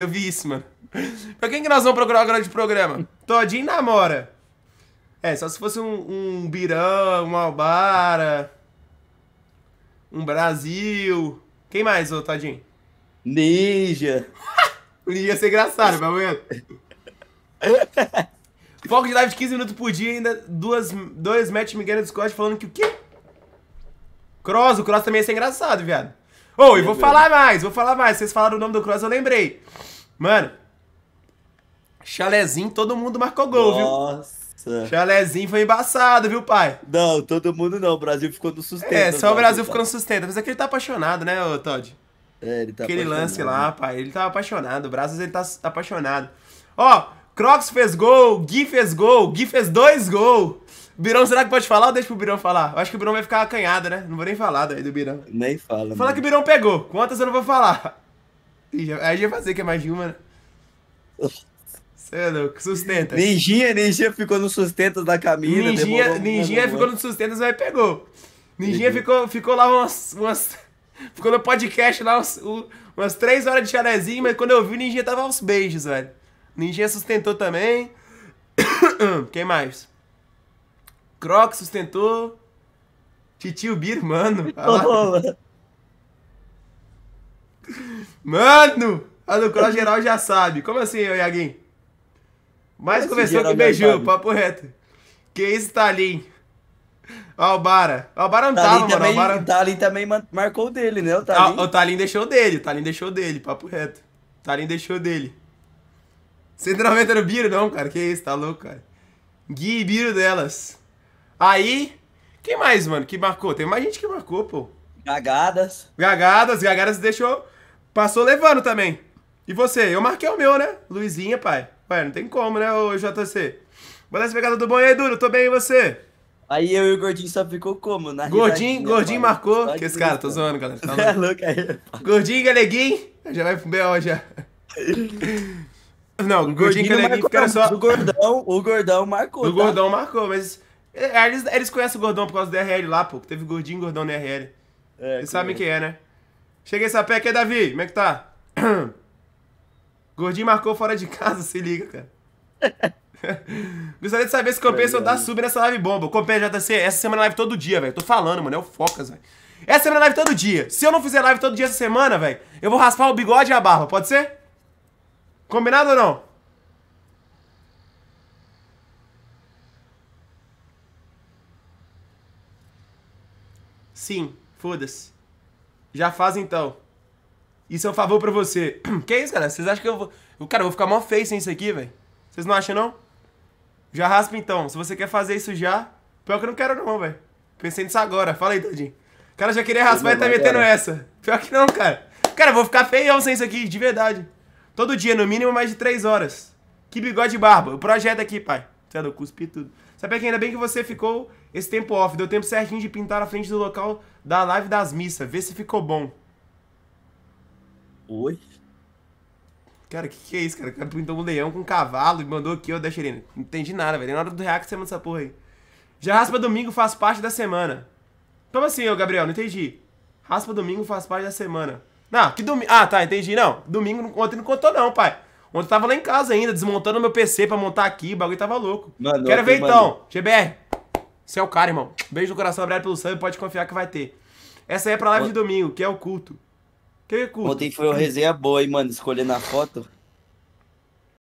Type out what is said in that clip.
Eu vi isso, mano. Pra quem que nós vamos procurar agora de programa? Todinho namora. É, só se fosse um, um Birão, um Albara, um Brasil. Quem mais, ô Todinho? Ninja. Ninja ia ser engraçado, meu momento. Foco de live de 15 minutos por dia ainda duas, dois match Miguel Discord falando que o quê? Cross, o Cross também ia ser engraçado, viado. Oh, e vou falar mais, vou falar mais. Vocês falaram o nome do Cross, eu lembrei. Mano, chalezinho, todo mundo marcou gol, Nossa. viu? Nossa. Chalezinho foi embaçado, viu, pai? Não, todo mundo não. O Brasil ficou no sustento. É, só o Brasil tá. ficou no sustento. Mas é que ele tá apaixonado, né, ô Todd? É, ele tá Aquele apaixonado. lance lá, pai. Ele tá apaixonado. O Brasil, ele tá apaixonado. Ó, Crocs fez gol, Gui fez gol, Gui fez dois gols. Birão, será que pode falar ou deixa pro Birão falar? Eu acho que o Birão vai ficar acanhado, né? Não vou nem falar daí do Birão. Nem fala. Fala que o Birão pegou. Quantas eu não vou falar? Aí já, aí já fazer que é mais de uma, né? Você é louco, sustenta. Ninjinha, Ninjinha ficou no sustento da Camila. Ninjinha, Ninjinha ficou no sustentos, mas pegou. Ninjinha ficou, ficou lá umas, umas. Ficou no podcast lá umas, umas três horas de chalezinho, mas quando eu vi, Ninjinha tava aos beijos, velho. Ninjinha sustentou também. Quem mais? Croc sustentou Titio Bir, mano. mano, a do Croc geral já sabe. Como assim, Iaguinho? Mais Esse conversou que beijou, papo reto. Que isso, Talim? Albara. Albara não Talim tava, também, mano. Albara... Talim também marcou o dele, né? O Talim. o Talim deixou dele, o deixou dele, papo reto. O deixou dele. 190 no tá Biro, não, cara. Que isso, tá louco, cara. Gui e Biro delas. Aí, quem mais, mano, que marcou? Tem mais gente que marcou, pô. Gagadas. Gagadas, Gagadas deixou. Passou levando também. E você? Eu marquei o meu, né? Luizinha, pai. Ué, não tem como, né, ô JC? Boa noite, pegada do bom. E aí, Duro? Tô bem, e você? Aí eu e o Gordinho só ficou como? Na Gordinho, Gordinho pai. marcou. que esse cara, tô zoando, galera. Tá é louco aí. Gordinho, Galeguinho. Já vai pro B.O. já. Não, o Gordinho, Galeguinho ficaram só... O Gordão, o Gordão marcou, O tá? Gordão marcou, mas... É, eles, eles conhecem o gordão por causa do RL lá, pô. Teve gordinho e gordão no RL. É, eles sabem é. quem é, né? Cheguei essa pé aqui, Davi. Como é que tá? gordinho marcou fora de casa, se liga, cara. Gostaria de saber se compensa é, eu dar sub nessa live bomba. Compensa, JC, tá essa semana é live todo dia, velho. Tô falando, mano. É o Focas, velho. Essa semana live todo dia. Se eu não fizer live todo dia essa semana, velho, eu vou raspar o bigode e a barba. Pode ser? Combinado ou não? Sim, foda-se. Já faz então. Isso é um favor pra você. Que isso, cara? Vocês acham que eu vou. Cara, eu vou ficar mó feio sem isso aqui, velho. Vocês não acham, não? Já raspa então. Se você quer fazer isso já. Pior que eu não quero, não, velho. Pensei nisso agora. Fala aí, Todinho. Cara, já queria raspar e tá metendo cara. essa. Pior que não, cara. Cara, eu vou ficar feião sem isso aqui, de verdade. Todo dia, no mínimo, mais de três horas. Que bigode e barba. O projeto aqui, pai. Você é do cuspi tudo. Sabe que ainda bem que você ficou esse tempo off deu tempo certinho de pintar a frente do local da live das missas. Vê se ficou bom. Oi? Cara, o que, que é isso, cara? O cara pintou um leão com um cavalo e mandou aqui, ó, da Xerina. Não entendi nada, velho. Na hora do react você manda essa porra aí. Já raspa domingo faz parte da semana. Como assim, ô Gabriel? Não entendi. Raspa domingo faz parte da semana. Não, que domingo. Ah, tá, entendi. Não, domingo ontem não contou, não, pai. Ontem eu tava lá em casa ainda, desmontando meu PC pra montar aqui, o bagulho tava louco. Mano, Quero ver então, GBR. Você é o cara, irmão. Beijo no coração, obrigado pelo sangue, pode confiar que vai ter. Essa aí é pra live de domingo, que é o culto. Que é culto? Ontem foi uma resenha boa, hein, mano, escolhendo a foto.